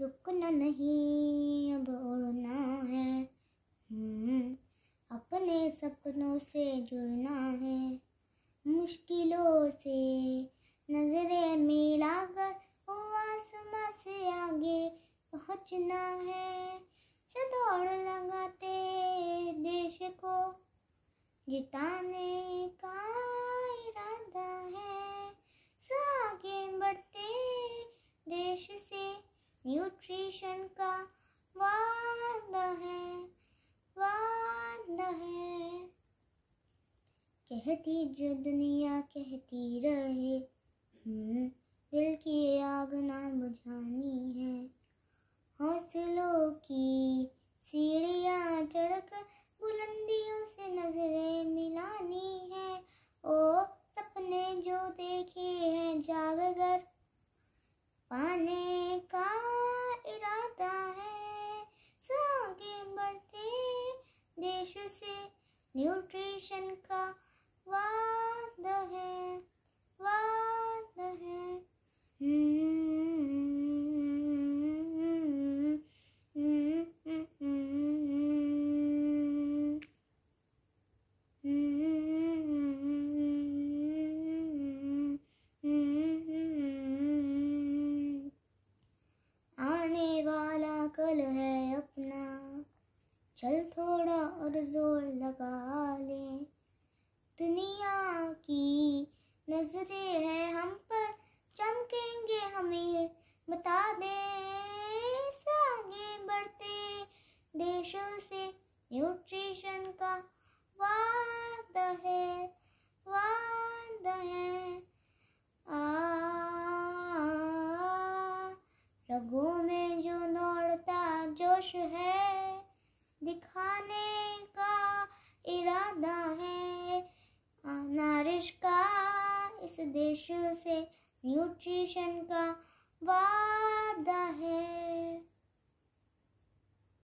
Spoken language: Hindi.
रुकना नहीं अब उड़ना है हम्म, अपने सपनों से जुड़ना है मुश्किलों से नजरें मिलाकर वो आसमां से आगे पहुंचना है दौड़ लगाते देश को जिताने का इरादा है न्यूट्रिशन का वाद है वाद है कहती जो दुनिया कहती रहे हम्म, दिल की आग ना बुझानी nutrition का wow चल थोड़ा और जोर लगा ले दुनिया की नजरे है हम पर चमकेंगे हमें बता दे आगे बढ़ते देशों से न्यूट्रिशन का वादा है वादा है आ, रगों में जो दौड़ता जोश है दिखाने का इरादा है नारिश का इस देश से न्यूट्रिशन का वा